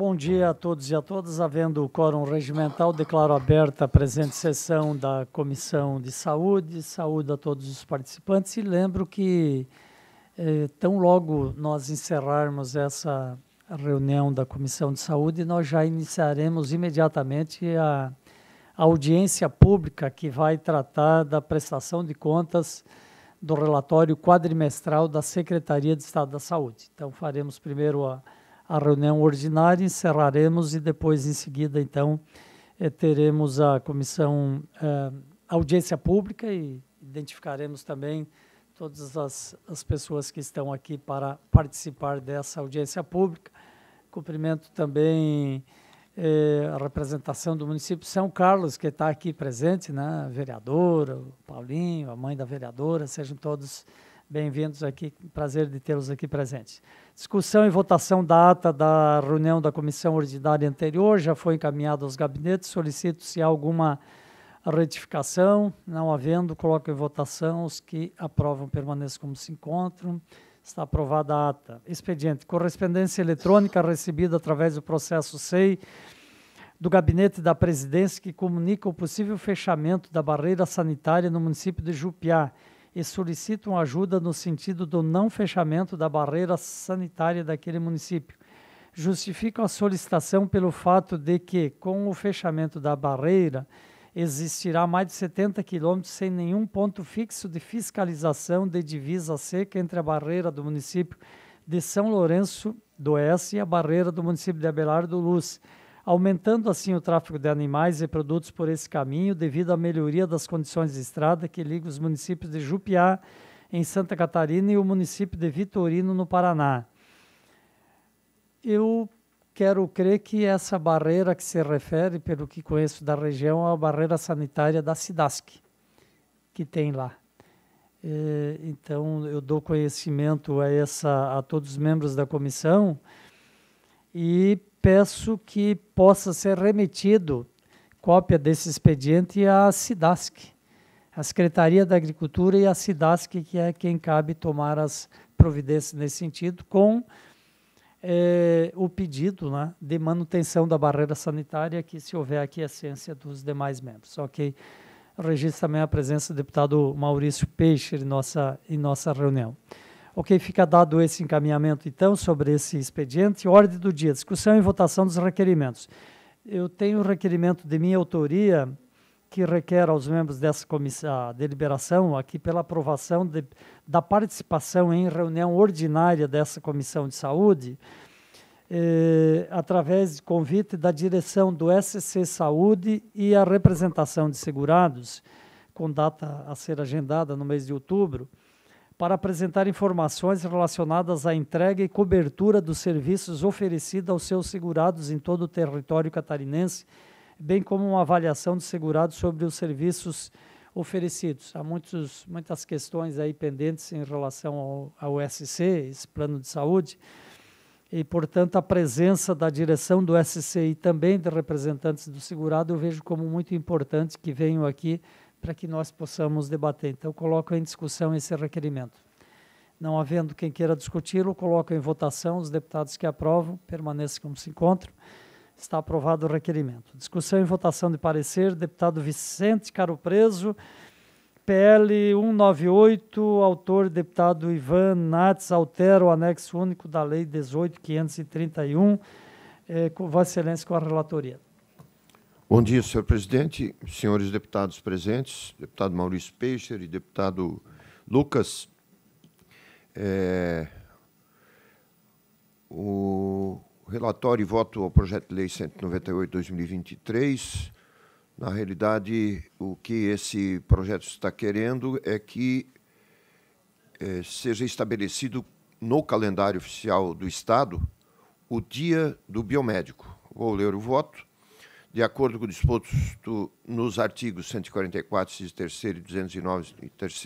Bom dia a todos e a todas. Havendo o quórum regimental, declaro aberta a presente sessão da Comissão de Saúde. Saúde a todos os participantes e lembro que, eh, tão logo nós encerrarmos essa reunião da Comissão de Saúde, nós já iniciaremos imediatamente a, a audiência pública que vai tratar da prestação de contas do relatório quadrimestral da Secretaria de Estado da Saúde. Então, faremos primeiro a a reunião ordinária, encerraremos e depois, em seguida, então, eh, teremos a comissão, eh, audiência pública e identificaremos também todas as, as pessoas que estão aqui para participar dessa audiência pública. Cumprimento também eh, a representação do município de São Carlos, que está aqui presente, né? a vereadora, o Paulinho, a mãe da vereadora, sejam todos Bem-vindos aqui, prazer de tê-los aqui presentes. Discussão e votação da ata da reunião da comissão ordinária anterior já foi encaminhada aos gabinetes. Solicito se há alguma retificação. Não havendo, coloco em votação os que aprovam permaneçam como se encontram. Está aprovada a ata. Expediente. Correspondência eletrônica recebida através do processo SEI do gabinete da presidência que comunica o possível fechamento da barreira sanitária no município de Jupiá e solicitam ajuda no sentido do não fechamento da barreira sanitária daquele município. Justificam a solicitação pelo fato de que, com o fechamento da barreira, existirá mais de 70 quilômetros sem nenhum ponto fixo de fiscalização de divisa seca entre a barreira do município de São Lourenço do Oeste e a barreira do município de Abelardo Luz aumentando assim o tráfego de animais e produtos por esse caminho devido à melhoria das condições de estrada que liga os municípios de Jupiá, em Santa Catarina, e o município de Vitorino, no Paraná. Eu quero crer que essa barreira que se refere, pelo que conheço da região, é a barreira sanitária da SIDASC, que tem lá. E, é, então, eu dou conhecimento a, essa, a todos os membros da comissão e peço que possa ser remetido cópia desse expediente à SIDASC, à Secretaria da Agricultura e à SIDASC, que é quem cabe tomar as providências nesse sentido, com é, o pedido né, de manutenção da barreira sanitária, que se houver aqui a ciência dos demais membros. Ok? Registro também a presença do deputado Maurício Peixe em nossa, em nossa reunião. Ok, fica dado esse encaminhamento, então, sobre esse expediente. Ordem do dia, discussão e votação dos requerimentos. Eu tenho um requerimento de minha autoria que requer aos membros dessa comissão, ah, deliberação aqui pela aprovação de, da participação em reunião ordinária dessa comissão de saúde, eh, através de convite da direção do SC Saúde e a representação de segurados, com data a ser agendada no mês de outubro, para apresentar informações relacionadas à entrega e cobertura dos serviços oferecidos aos seus segurados em todo o território catarinense, bem como uma avaliação dos segurados sobre os serviços oferecidos. Há muitos, muitas questões aí pendentes em relação ao, ao SC, esse plano de saúde, e, portanto, a presença da direção do SC e também de representantes do segurado eu vejo como muito importante que venham aqui para que nós possamos debater. Então, coloco em discussão esse requerimento. Não havendo quem queira discuti-lo, coloco em votação os deputados que aprovam, permaneçam como se encontram. Está aprovado o requerimento. Discussão e votação de parecer, deputado Vicente Caro Preso, PL 198, autor deputado Ivan Nats, altera o anexo único da Lei 18.531, eh, com Vossa Excelência com a relatoria. Bom dia, senhor presidente, senhores deputados presentes, deputado Maurício Peixer e deputado Lucas. É, o relatório e voto ao projeto de lei 198/2023, na realidade, o que esse projeto está querendo é que é, seja estabelecido no calendário oficial do Estado o Dia do Biomédico. Vou ler o voto de acordo com o disposto nos artigos 144, e 3 e 209, e 3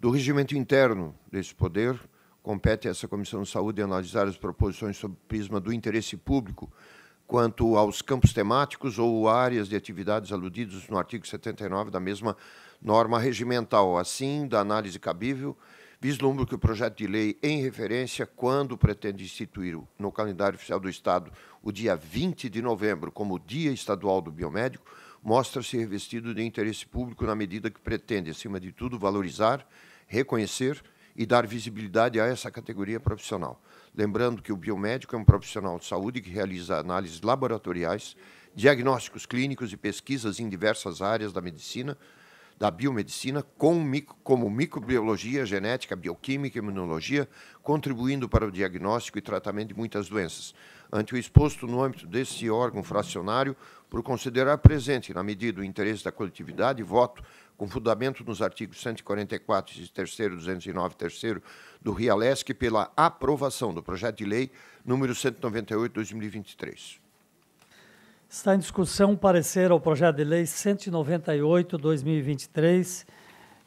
do regimento interno desse poder, compete a essa Comissão de Saúde analisar as proposições sob o prisma do interesse público quanto aos campos temáticos ou áreas de atividades aludidos no artigo 79 da mesma norma regimental, assim da análise cabível vislumbro que o projeto de lei em referência, quando pretende instituir no calendário oficial do Estado o dia 20 de novembro como Dia Estadual do Biomédico, mostra-se revestido de interesse público na medida que pretende, acima de tudo, valorizar, reconhecer e dar visibilidade a essa categoria profissional. Lembrando que o biomédico é um profissional de saúde que realiza análises laboratoriais, diagnósticos clínicos e pesquisas em diversas áreas da medicina, da biomedicina com como microbiologia, genética, bioquímica, imunologia, contribuindo para o diagnóstico e tratamento de muitas doenças, ante o exposto no âmbito desse órgão fracionário, por considerar presente, na medida do interesse da coletividade, voto com fundamento nos artigos 144 e 3 209 3 do RIALESC pela aprovação do projeto de lei número 198/2023. Está em discussão o parecer ao projeto de lei 198-2023,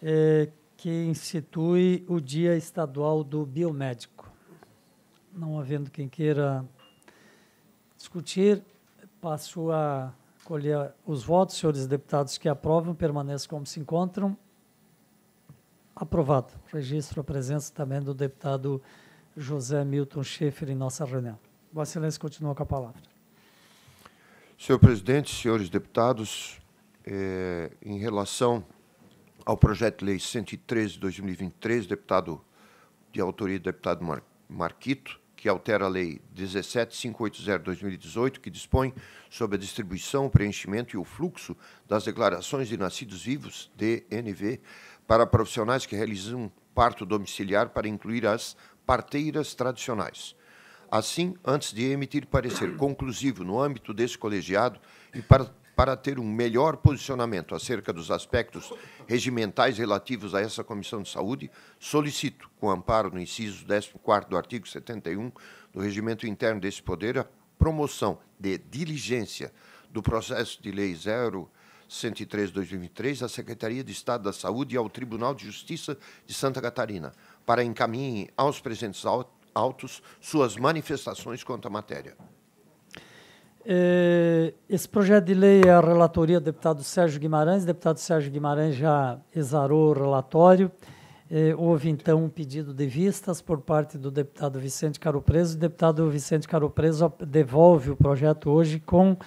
eh, que institui o Dia Estadual do Biomédico. Não havendo quem queira discutir, passo a colher os votos. Senhores deputados que aprovam, permaneçam como se encontram. Aprovado. Registro a presença também do deputado José Milton Schaefer em nossa reunião. Vossa Excelência continua com a palavra. Senhor presidente, senhores deputados, é, em relação ao projeto de lei 113 de 2023, deputado de autoria do deputado Mar Marquito, que altera a lei 17580 de 2018, que dispõe sobre a distribuição, o preenchimento e o fluxo das declarações de nascidos vivos DNV para profissionais que realizam parto domiciliar para incluir as parteiras tradicionais. Assim, antes de emitir parecer conclusivo no âmbito desse colegiado e para, para ter um melhor posicionamento acerca dos aspectos regimentais relativos a essa Comissão de Saúde, solicito, com amparo no inciso 14 do artigo 71 do Regimento Interno desse Poder, a promoção de diligência do processo de lei 0103 103/2023 à Secretaria de Estado da Saúde e ao Tribunal de Justiça de Santa Catarina para encaminhe aos presentes autos autos suas manifestações quanto à matéria. Eh, esse projeto de lei é a relatoria do deputado Sérgio Guimarães. O deputado Sérgio Guimarães já exarou o relatório. Eh, houve, então, um pedido de vistas por parte do deputado Vicente preso O deputado Vicente caro preso devolve o projeto hoje com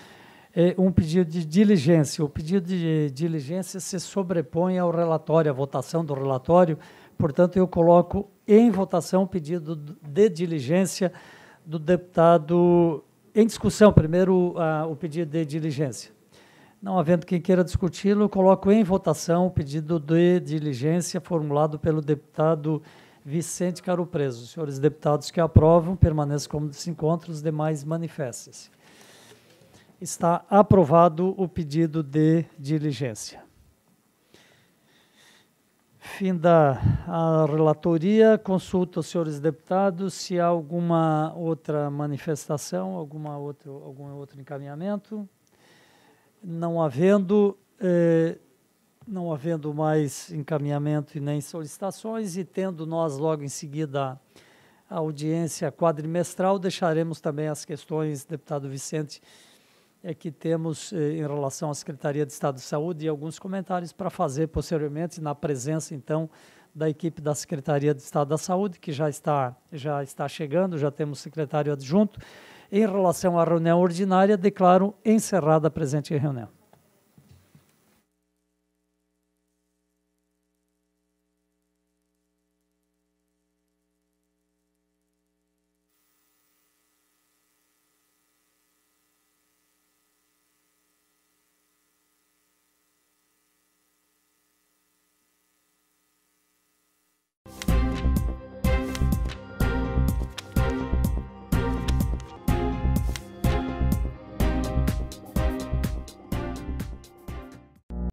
eh, um pedido de diligência. O pedido de diligência se sobrepõe ao relatório, à votação do relatório. Portanto, eu coloco em votação o pedido de diligência do deputado. Em discussão, primeiro, o pedido de diligência. Não havendo quem queira discuti-lo, coloco em votação o pedido de diligência formulado pelo deputado Vicente Caro Preso. senhores deputados que aprovam, permaneçam como se encontram, os demais manifestem-se. Está aprovado o pedido de diligência. Fim a relatoria, consulto os senhores deputados se há alguma outra manifestação, alguma outro, algum outro encaminhamento. Não havendo, eh, não havendo mais encaminhamento e nem solicitações, e tendo nós logo em seguida a audiência quadrimestral, deixaremos também as questões, deputado Vicente, é que temos eh, em relação à Secretaria de Estado de Saúde e alguns comentários para fazer posteriormente na presença então da equipe da Secretaria de Estado da Saúde que já está já está chegando, já temos secretário adjunto. Em relação à reunião ordinária, declaro encerrada a presente reunião.